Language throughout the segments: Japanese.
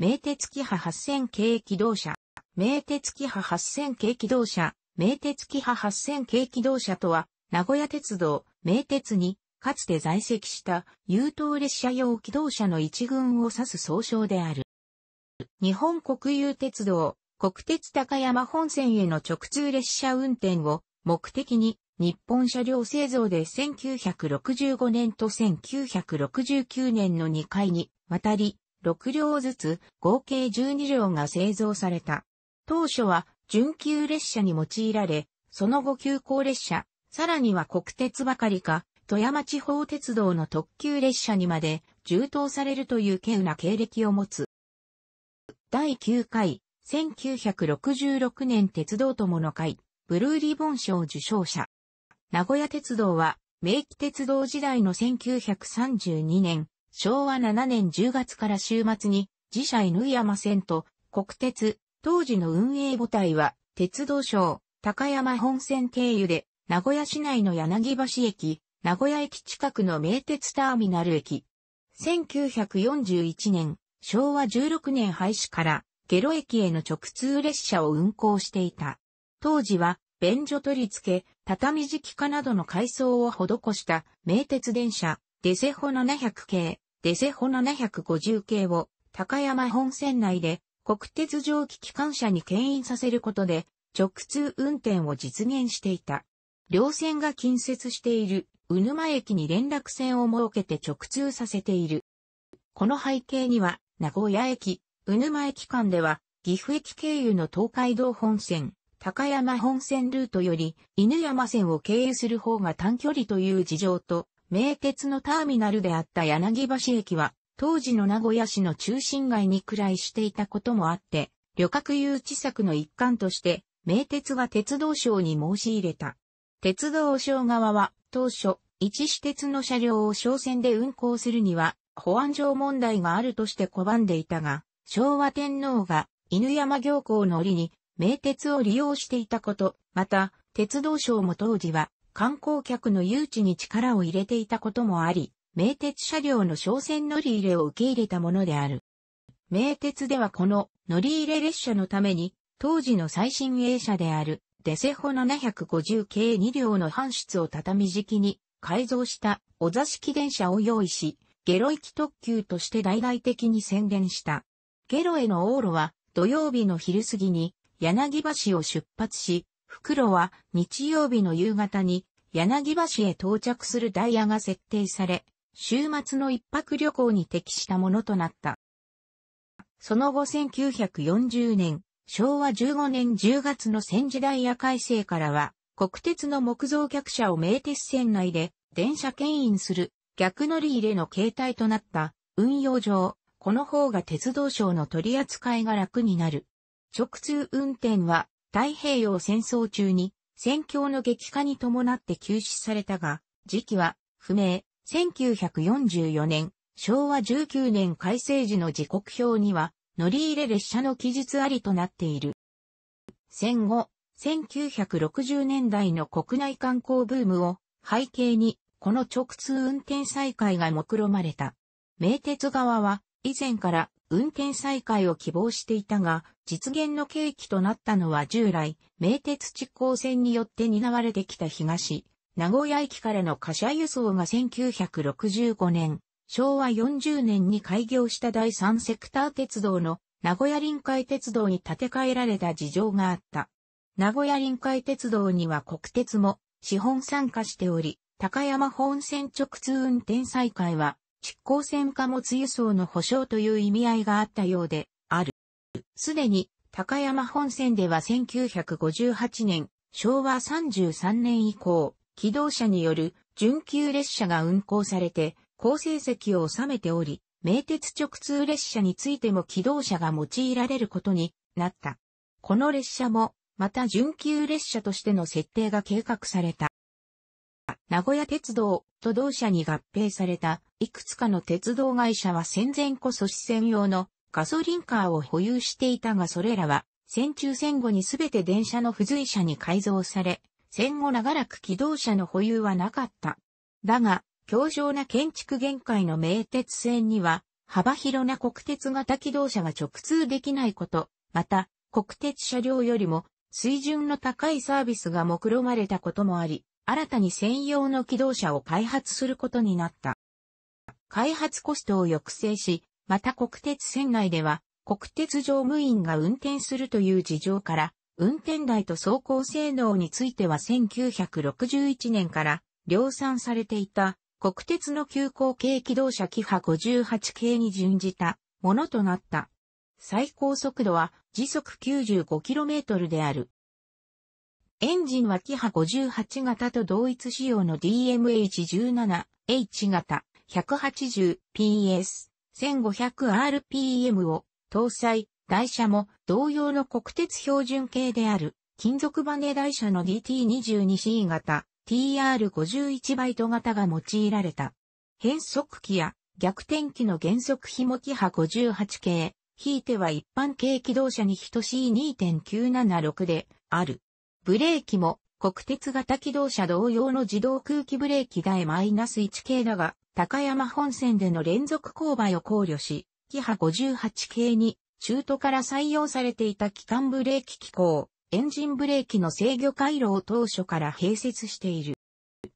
名鉄キハ8000系機動車。名鉄キハ8000系機動車、名鉄キハ8000系機動車とは、名古屋鉄道、名鉄に、かつて在籍した優等列車用機動車の一群を指す総称である。日本国有鉄道、国鉄高山本線への直通列車運転を目的に日本車両製造で1965年と1969年の2回に渡り6両ずつ合計12両が製造された。当初は準急列車に用いられ、その後急行列車、さらには国鉄ばかりか、富山地方鉄道の特急列車にまで充当されるという稀有な経歴を持つ。第9回、1966年鉄道友の会、ブルーリボン賞受賞者。名古屋鉄道は、明記鉄道時代の1932年、昭和7年10月から週末に、自社犬山線と国鉄、当時の運営母体は、鉄道省、高山本線経由で、名古屋市内の柳橋駅、名古屋駅近くの名鉄ターミナル駅。1941年、昭和16年廃止から、下路駅への直通列車を運行していた。当時は、便所取り付け、畳敷化などの改装を施した名鉄電車、デセホ700系、デセホ750系を高山本線内で国鉄蒸気機関車に牽引させることで直通運転を実現していた。両線が近接している、うぬま駅に連絡線を設けて直通させている。この背景には、名古屋駅、うぬま駅間では、岐阜駅経由の東海道本線、高山本線ルートより、犬山線を経由する方が短距離という事情と、名鉄のターミナルであった柳橋駅は、当時の名古屋市の中心街に位らいしていたこともあって、旅客誘致策の一環として、名鉄が鉄道省に申し入れた。鉄道省側は、当初、一市鉄の車両を商船で運行するには、保安上問題があるとして拒んでいたが、昭和天皇が犬山行港の折に名鉄を利用していたこと、また、鉄道省も当時は観光客の誘致に力を入れていたこともあり、名鉄車両の商船乗り入れを受け入れたものである。名鉄ではこの乗り入れ列車のために、当時の最新鋭車であるデセホ750系2両の搬出を畳敷きに改造したお座敷電車を用意し、ゲロ行き特急として大々的に宣伝した。ゲロへの往路は土曜日の昼過ぎに柳橋を出発し、袋は日曜日の夕方に柳橋へ到着するダイヤが設定され、週末の一泊旅行に適したものとなった。その後1940年、昭和15年10月の戦時ダイヤ改正からは、国鉄の木造客車を名鉄線内で電車牽引する逆乗り入れの形態となった運用上、この方が鉄道省の取り扱いが楽になる。直通運転は太平洋戦争中に戦況の激化に伴って休止されたが、時期は不明。1944年、昭和19年改正時の時刻表には、乗り入れ列車の記述ありとなっている。戦後、1960年代の国内観光ブームを背景に、この直通運転再開が目論まれた。名鉄側は、以前から運転再開を希望していたが、実現の契機となったのは従来、名鉄地高線によって担われてきた東、名古屋駅からの貨車輸送が1965年、昭和40年に開業した第三セクター鉄道の名古屋臨海鉄道に建て替えられた事情があった。名古屋臨海鉄道には国鉄も資本参加しており、高山本線直通運転再開は亀行船貨物輸送の保障という意味合いがあったようで、ある。すでに、高山本線では1958年、昭和33年以降、機動車による準急列車が運行されて、好成績を収めており、名鉄直通列車についても機動車が用いられることになった。この列車も、また準急列車としての設定が計画された。名古屋鉄道と同社に合併された、いくつかの鉄道会社は戦前こそ支線用のガソリンカーを保有していたがそれらは、戦中戦後にすべて電車の付随車に改造され、戦後長らく機動車の保有はなかった。だが、強情な建築限界の名鉄線には、幅広な国鉄型機動車が直通できないこと、また、国鉄車両よりも水準の高いサービスが目論まれたこともあり、新たに専用の機動車を開発することになった。開発コストを抑制し、また国鉄船内では国鉄乗務員が運転するという事情から、運転台と走行性能については1961年から量産されていた国鉄の急行系機動車キハ58系に準じたものとなった。最高速度は時速 95km である。エンジンはキハ58型と同一仕様の DMH17H 型 180PS 1500rpm を搭載、台車も同様の国鉄標準系である金属バネ台車の DT22C 型 TR51 バイト型が用いられた。変速機や逆転機の減速紐機波58系、ひいては一般系機動車に等しい2.976である。ブレーキも国鉄型機動車同様の自動空気ブレーキナス1系だが、高山本線での連続勾配を考慮し、キハ58系に中途から採用されていた機関ブレーキ機構、エンジンブレーキの制御回路を当初から併設している。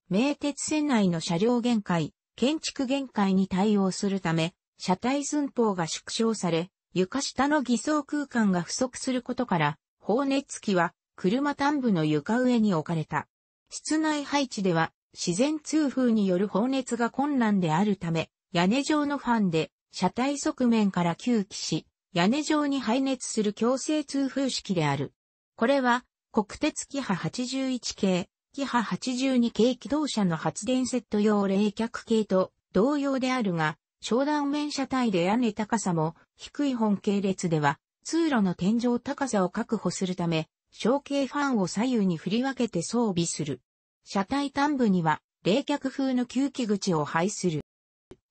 名鉄線内の車両限界、建築限界に対応するため、車体寸法が縮小され、床下の偽装空間が不足することから、放熱器は車端部の床上に置かれた。室内配置では、自然通風による放熱が困難であるため、屋根状のファンで、車体側面から吸気し、屋根状に排熱する強制通風式である。これは、国鉄キハ81系、キハ82系機動車の発電セット用冷却系と同様であるが、商談面車体で屋根高さも低い本系列では、通路の天井高さを確保するため、小型ファンを左右に振り分けて装備する。車体端部には冷却風の吸気口を配する。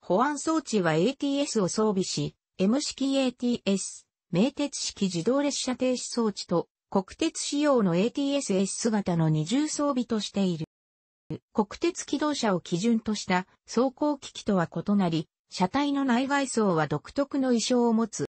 保安装置は ATS を装備し、M 式 ATS、名鉄式自動列車停止装置と国鉄仕様の ATSS 姿の二重装備としている。国鉄機動車を基準とした走行機器とは異なり、車体の内外装は独特の衣装を持つ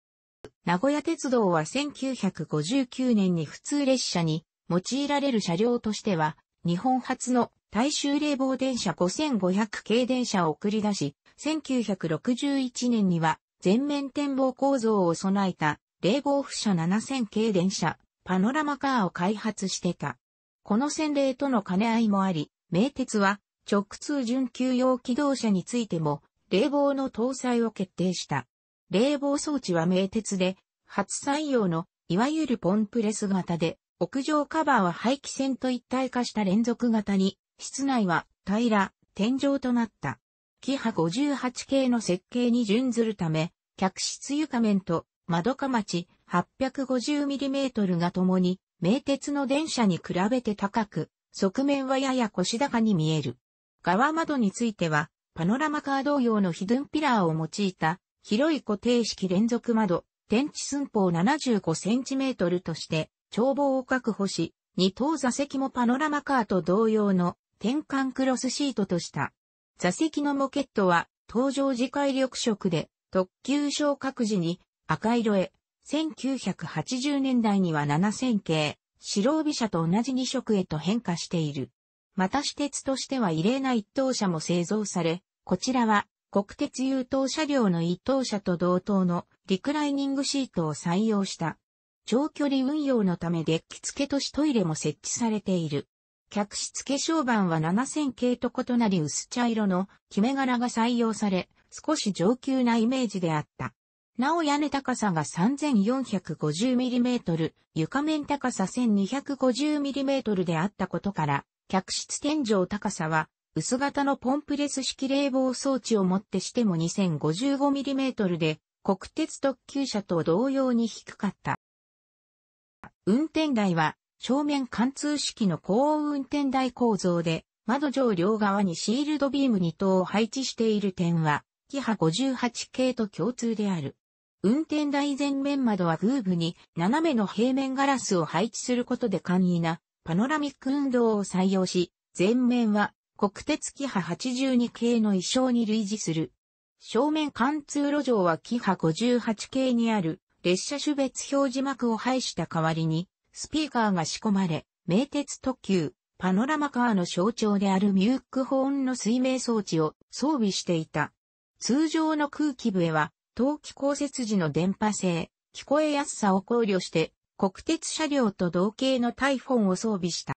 名古屋鉄道は1959年に普通列車に用いられる車両としては、日本初の大衆冷房電車5500系電車を送り出し、1961年には全面展望構造を備えた冷房不車7000系電車、パノラマカーを開発してた。この洗礼との兼ね合いもあり、名鉄は直通準急用機動車についても冷房の搭載を決定した。冷房装置は名鉄で、初採用の、いわゆるポンプレス型で、屋上カバーは排気扇と一体化した連続型に、室内は平ら、天井となった。キハ58系の設計に準ずるため、客室床面と窓かまち 850mm が共に、名鉄の電車に比べて高く、側面はやや腰高に見える。側窓については、パノラマカー同様のヒドゥンピラーを用いた広い固定式連続窓、天地寸法7 5トルとして眺望を確保し、二等座席もパノラマカーと同様の転換クロスシートとした。座席のモケットは搭乗時回緑色で特急昇格時に赤色へ1980年代には7000系白帯車と同じ2色へと変化している。また私鉄としては異例な一等車も製造され、こちらは国鉄優等車両の一等車と同等のリクライニングシートを採用した。長距離運用のためデッキ付け都市トイレも設置されている。客室化粧板は7000系と異なり薄茶色の決め柄が採用され、少し上級なイメージであった。なお屋根高さが 3450mm、床面高さ 1250mm であったことから、客室天井高さは薄型のポンプレス式冷房装置をもってしても 2055mm で、国鉄特急車と同様に低かった。運転台は、正面貫通式の高温運転台構造で、窓上両側にシールドビーム2等を配置している点は、キハ58系と共通である。運転台前面窓はグーブに斜めの平面ガラスを配置することで簡易なパノラミック運動を採用し、前面は国鉄キハ82系の衣装に類似する。正面貫通路上はキハ58系にある列車種別表示幕を配した代わりに、スピーカーが仕込まれ、名鉄特急、パノラマカーの象徴であるミュークホーンの水明装置を装備していた。通常の空気笛は、冬季降雪時の電波性、聞こえやすさを考慮して、国鉄車両と同型のタイフォンを装備した。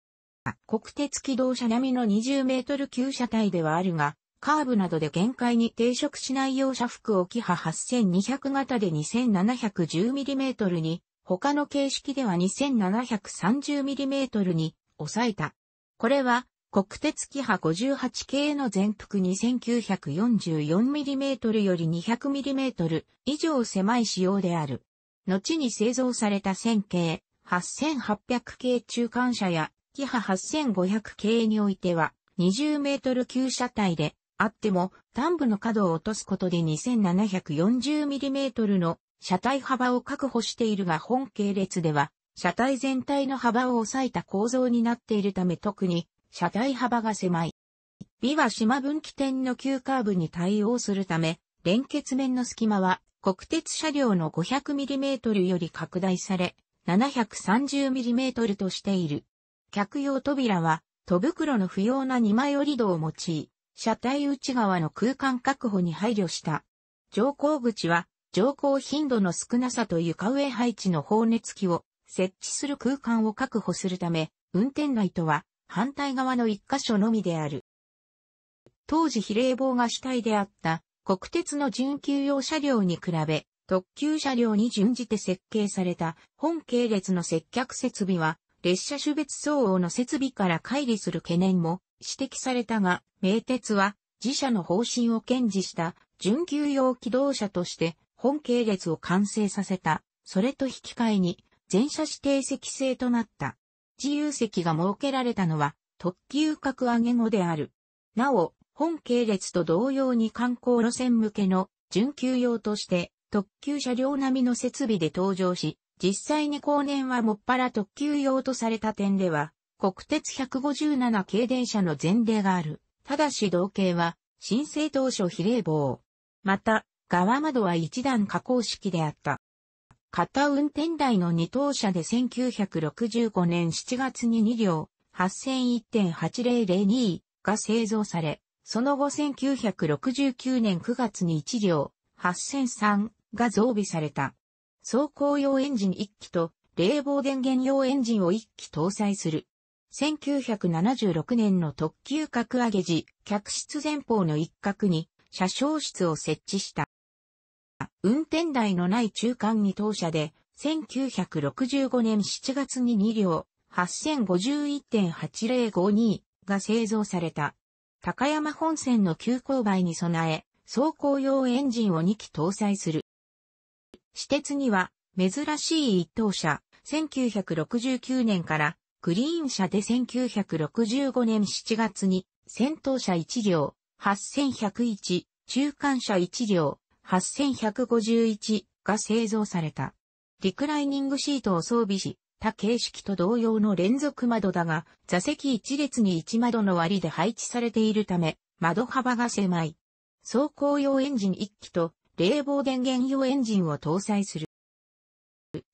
国鉄機動車並みの20メートル級車体ではあるが、カーブなどで限界に抵触しないよう車服をき波8200型で 2710mm に、他の形式では 2730mm に抑えた。これは国鉄キ波58系の全幅 2944mm より 200mm 以上狭い仕様である。後に製造された1000系、8800系中間車やキハ8500系においては、20メートル級車体で、あっても、端部の角を落とすことで 2740mm の車体幅を確保しているが本系列では、車体全体の幅を抑えた構造になっているため特に、車体幅が狭い。ビは島分岐点の急カーブに対応するため、連結面の隙間は国鉄車両の 500mm より拡大され、730mm としている。客用扉は、戸袋の不要な2枚折り戸を用い、車体内側の空間確保に配慮した。乗降口は、乗降頻度の少なさと床上配置の放熱器を設置する空間を確保するため、運転内とは反対側の1箇所のみである。当時比例棒が主体であった国鉄の準急用車両に比べ、特急車両に準じて設計された本系列の接客設備は列車種別相応の設備から乖離する懸念も指摘されたが、名鉄は自社の方針を堅持した準急用機動車として本系列を完成させた。それと引き換えに全車指定席制となった。自由席が設けられたのは特急格上げ後である。なお、本系列と同様に観光路線向けの準急用として特急車両並みの設備で登場し、実際に後年はもっぱら特急用とされた点では、国鉄157系電車の前例がある。ただし同型は、申請当初比例棒。また、側窓は一段加工式であった。片運転台の二等車で1965年7月に2両、8001.8002が製造され、その後1969年9月に1両、8003が増備された。走行用エンジン1機と冷房電源用エンジンを1機搭載する。1976年の特急格上げ時、客室前方の一角に車掌室を設置した。運転台のない中間に当社で、1965年7月に2両、8051.8052が製造された。高山本線の急勾配に備え、走行用エンジンを2機搭載する。私鉄には、珍しい一等車、1969年から、グリーン車で1965年7月に、先頭車1両、8101、中間車1両、8151が製造された。リクライニングシートを装備し、他形式と同様の連続窓だが、座席1列に1窓の割で配置されているため、窓幅が狭い。走行用エンジン1機と冷房電源用エンジンを搭載する。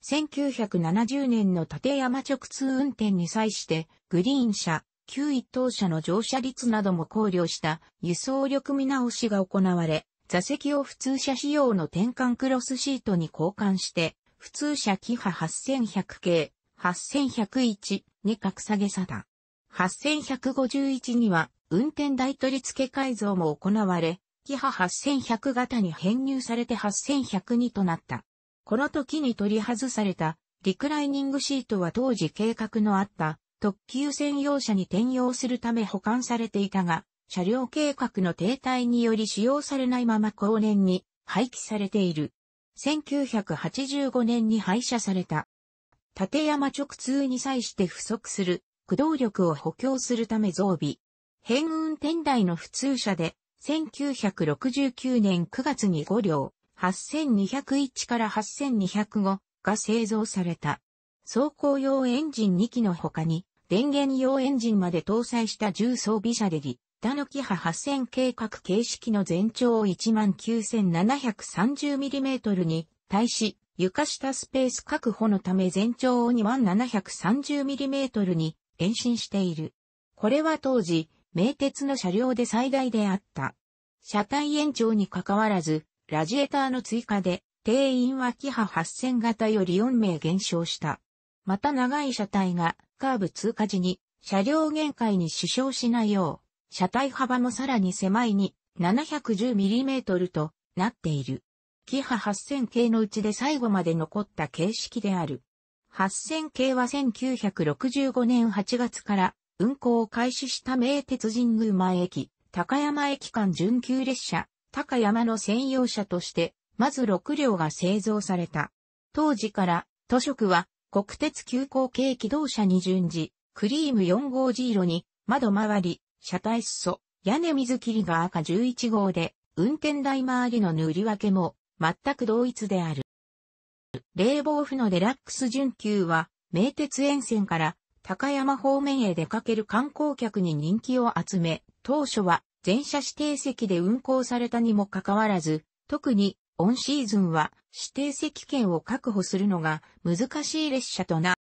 1970年の立山直通運転に際して、グリーン車、旧一等車の乗車率なども考慮した輸送力見直しが行われ、座席を普通車仕様の転換クロスシートに交換して、普通車キハ8100系、8101に格下げさだ。8151には運転台取り付け改造も行われ、式波8100型に編入されて8102となった。この時に取り外されたリクライニングシートは当時計画のあった特急専用車に転用するため保管されていたが、車両計画の停滞により使用されないまま後年に廃棄されている。1985年に廃車された。立山直通に際して不足する駆動力を補強するため増備。変運転台の普通車で1969年9月に5両、8201から8205が製造された。走行用エンジン2機の他に、電源用エンジンまで搭載した重装備車でリ、タヌキ波8000計画形式の全長を 19730mm に対し、床下スペース確保のため全長を2 7 3 0 m m に延伸している。これは当時、名鉄の車両で最大であった。車体延長にかかわらず、ラジエーターの追加で、定員はキハ8000型より4名減少した。また長い車体がカーブ通過時に車両限界に支障しないよう、車体幅もさらに狭いに 710mm となっている。キハ8000系のうちで最後まで残った形式である。8000系は1965年8月から運行を開始した名鉄神宮前駅、高山駅間準急列車、高山の専用車として、まず6両が製造された。当時から、書区は、国鉄急行系機動車に順次、クリーム4号ジーロに、窓回り、車体裾、屋根水切りが赤11号で、運転台周りの塗り分けも、全く同一である。冷房府のデラックス準急は、名鉄沿線から高山方面へ出かける観光客に人気を集め、当初は全車指定席で運行されたにもかかわらず、特にオンシーズンは指定席券を確保するのが難しい列車とな。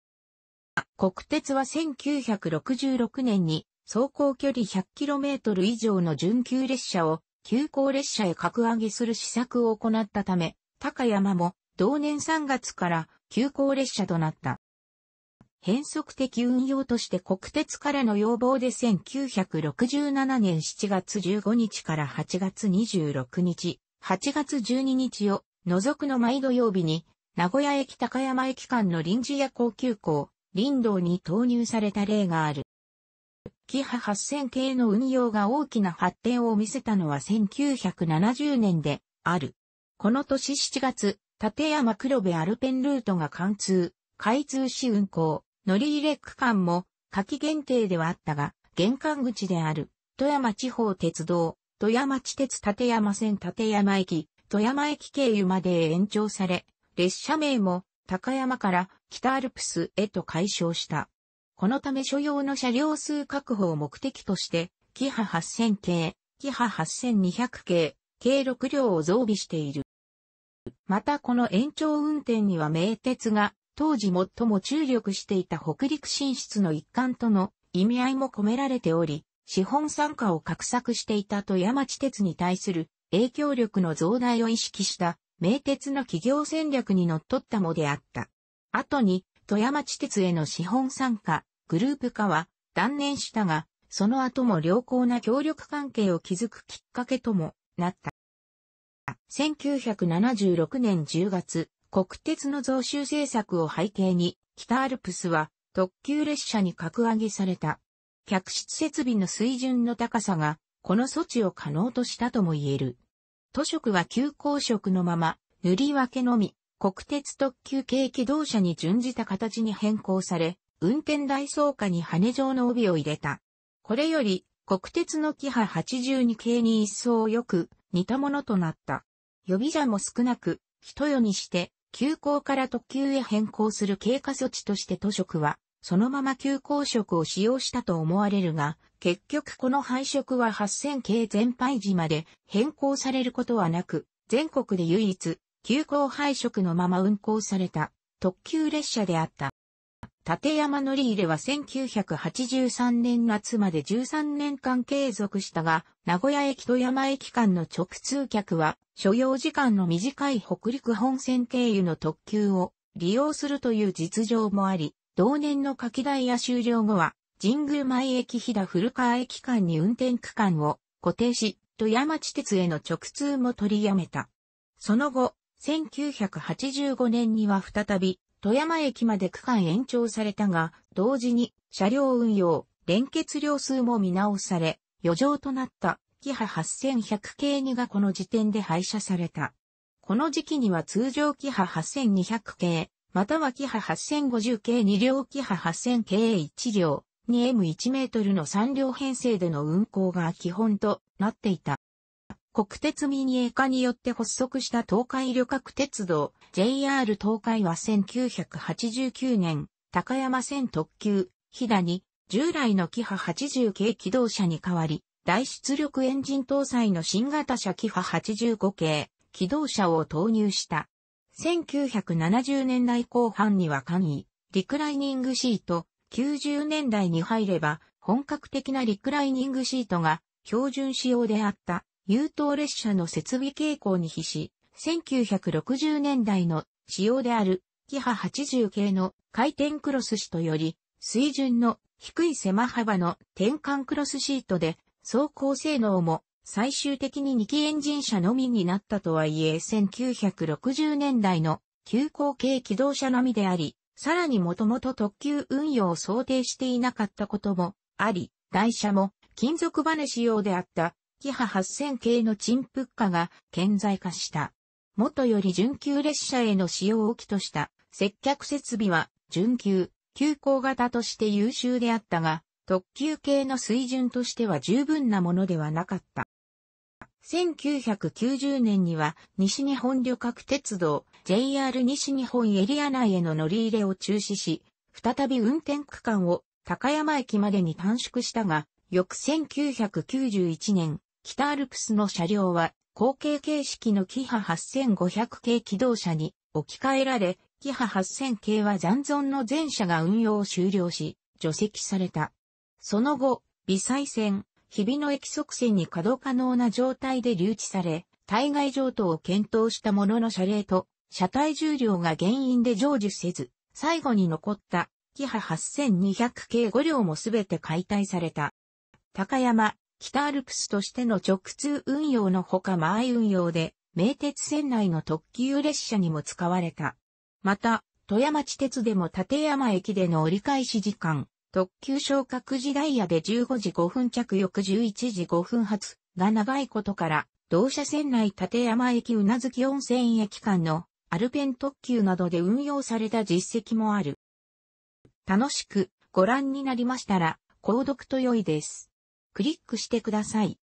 国鉄は1966年に走行距離 100km 以上の準急列車を急行列車へ格上げする施策を行ったため、高山も同年3月から急行列車となった。変則的運用として国鉄からの要望で1967年7月15日から8月26日、8月12日を除くの毎土曜日に、名古屋駅高山駅間の臨時夜行急行、林道に投入された例がある。キハ8000系の運用が大きな発展を見せたのは1970年である。この年7月、立山黒部アルペンルートが貫通、開通し運行。乗り入れ区間も夏季限定ではあったが、玄関口である富山地方鉄道、富山地鉄立山線立山駅、富山駅経由まで延長され、列車名も高山から北アルプスへと解消した。このため所要の車両数確保を目的として、キハ8000系、キハ8200系、計6両を増備している。またこの延長運転には名鉄が当時最も注力していた北陸進出の一環との意味合いも込められており、資本参加を画策していた富山地鉄に対する影響力の増大を意識した名鉄の企業戦略に則っったもであった。後に富山地鉄への資本参加、グループ化は断念したが、その後も良好な協力関係を築くきっかけともなった。1976年10月、国鉄の増収政策を背景に、北アルプスは特急列車に格上げされた。客室設備の水準の高さが、この措置を可能としたとも言える。都職は急行職のまま、塗り分けのみ、国鉄特急系機動車に準じた形に変更され、運転台層下に羽状の帯を入れた。これより、国鉄のキハ82系に一層よく似たものとなった。予備者も少なく、一夜にして休校から特急へ変更する経過措置として都職は、そのまま休校職を使用したと思われるが、結局この配色は8000系全廃時まで変更されることはなく、全国で唯一、休校配色のまま運行された特急列車であった。立山乗り入れは1983年夏まで13年間継続したが、名古屋駅と山駅間の直通客は、所要時間の短い北陸本線経由の特急を利用するという実情もあり、同年の夏季ダイヤ終了後は、神宮前駅飛騨古川駅間に運転区間を固定し、富山地鉄への直通も取りやめた。その後、1985年には再び、富山駅まで区間延長されたが、同時に車両運用、連結量数も見直され、余剰となったキハ8100系2がこの時点で廃車された。この時期には通常キハ8200系、またはキハ8050系2両キハ8000系1両、2M1 メートルの3両編成での運行が基本となっていた。国鉄民営化によって発足した東海旅客鉄道 JR 東海は1989年高山線特急飛騨に従来のキハ80系機動車に代わり大出力エンジン搭載の新型車キハ85系機動車を投入した。1970年代後半には簡易、リクライニングシート、90年代に入れば本格的なリクライニングシートが標準仕様であった。優等列車の設備傾向に比し、1960年代の仕様である、キハ80系の回転クロスシートより、水準の低い狭幅の転換クロスシートで、走行性能も最終的に2機エンジン車のみになったとはいえ1960年代の急行系機動車のみであり、さらにもともと特急運用を想定していなかったこともあり、台車も金属バネ仕様であったキハ8000系の陳復化が顕在化した。元より準急列車への使用を起とした接客設備は準急、急行型として優秀であったが、特急系の水準としては十分なものではなかった。1990年には西日本旅客鉄道 JR 西日本エリア内への乗り入れを中止し、再び運転区間を高山駅までに短縮したが、翌1991年、北アルプスの車両は、後継形式のキハ8500系機動車に置き換えられ、キハ8000系は残存の全車が運用を終了し、除籍された。その後、微細線、日々の駅側線に稼働可能な状態で留置され、対外譲渡を検討したものの車齢と、車体重量が原因で成就せず、最後に残った、キハ8200系5両もすべて解体された。高山、北アルプスとしての直通運用のほか前運用で、名鉄線内の特急列車にも使われた。また、富山地鉄でも立山駅での折り返し時間、特急昇格時代ヤで15時5分着翌11時5分発が長いことから、同社線内立山駅うなずき温泉駅間のアルペン特急などで運用された実績もある。楽しくご覧になりましたら、購読と良いです。クリックしてください。